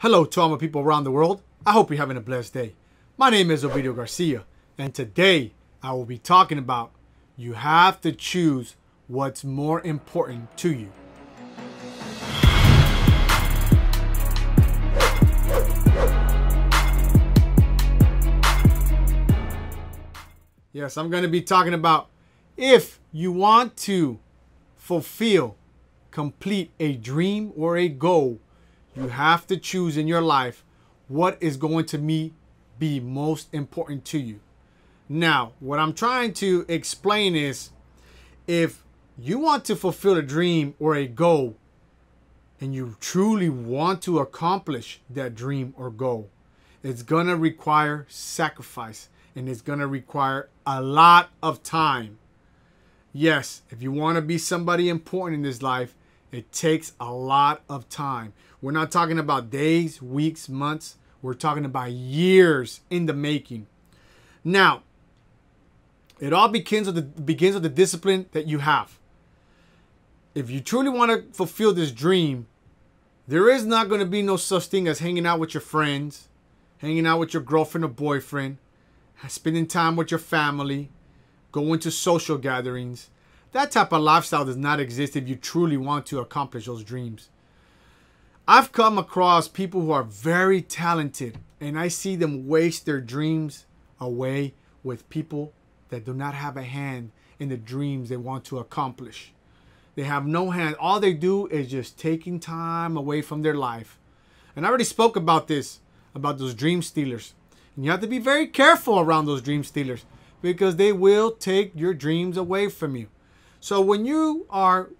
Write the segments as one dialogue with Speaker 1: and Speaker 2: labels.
Speaker 1: Hello to all my people around the world. I hope you're having a blessed day. My name is Ovidio Garcia, and today I will be talking about you have to choose what's more important to you. Yes, I'm going to be talking about if you want to fulfill, complete a dream or a goal you have to choose in your life what is going to me be most important to you. Now, what I'm trying to explain is if you want to fulfill a dream or a goal and you truly want to accomplish that dream or goal, it's going to require sacrifice and it's going to require a lot of time. Yes, if you want to be somebody important in this life, it takes a lot of time. We're not talking about days, weeks, months. We're talking about years in the making. Now, it all begins with the begins with the discipline that you have. If you truly want to fulfill this dream, there is not going to be no such thing as hanging out with your friends, hanging out with your girlfriend or boyfriend, spending time with your family, going to social gatherings, that type of lifestyle does not exist if you truly want to accomplish those dreams. I've come across people who are very talented and I see them waste their dreams away with people that do not have a hand in the dreams they want to accomplish. They have no hand. All they do is just taking time away from their life. And I already spoke about this, about those dream stealers. And you have to be very careful around those dream stealers because they will take your dreams away from you. So when you are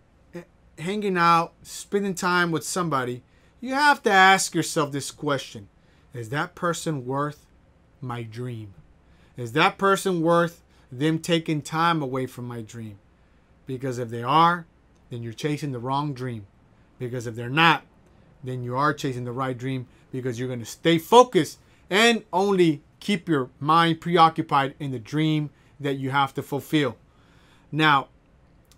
Speaker 1: hanging out, spending time with somebody, you have to ask yourself this question Is that person worth my dream? Is that person worth them taking time away from my dream? Because if they are, then you're chasing the wrong dream. Because if they're not, then you are chasing the right dream because you're going to stay focused and only keep your mind preoccupied in the dream that you have to fulfill. Now,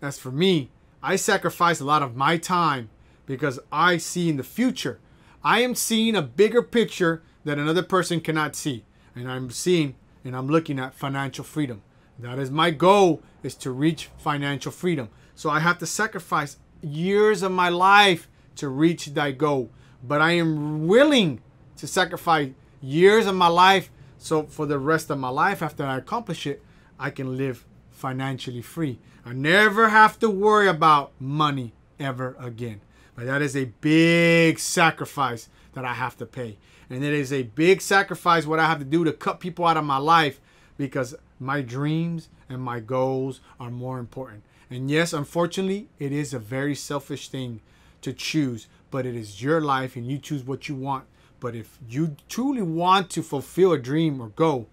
Speaker 1: as for me. I sacrifice a lot of my time because I see in the future. I am seeing a bigger picture that another person cannot see. And I'm seeing and I'm looking at financial freedom. That is my goal is to reach financial freedom. So I have to sacrifice years of my life to reach that goal. But I am willing to sacrifice years of my life so for the rest of my life after I accomplish it, I can live financially free. I never have to worry about money ever again. But that is a big sacrifice that I have to pay. And it is a big sacrifice what I have to do to cut people out of my life because my dreams and my goals are more important. And yes, unfortunately, it is a very selfish thing to choose, but it is your life and you choose what you want. But if you truly want to fulfill a dream or goal,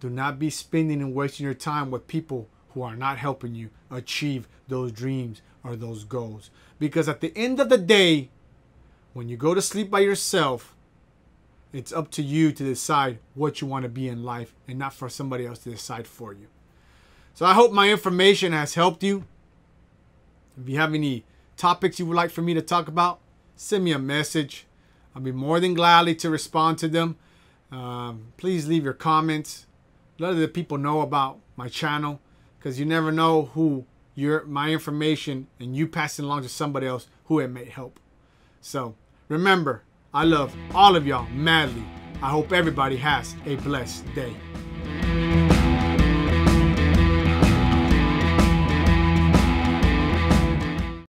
Speaker 1: do not be spending and wasting your time with people who are not helping you achieve those dreams or those goals. Because at the end of the day, when you go to sleep by yourself, it's up to you to decide what you want to be in life and not for somebody else to decide for you. So I hope my information has helped you. If you have any topics you would like for me to talk about, send me a message. I'll be more than gladly to respond to them. Um, please leave your comments let other people know about my channel because you never know who your my information and you passing along to somebody else who it may help. So remember, I love all of y'all madly. I hope everybody has a blessed day.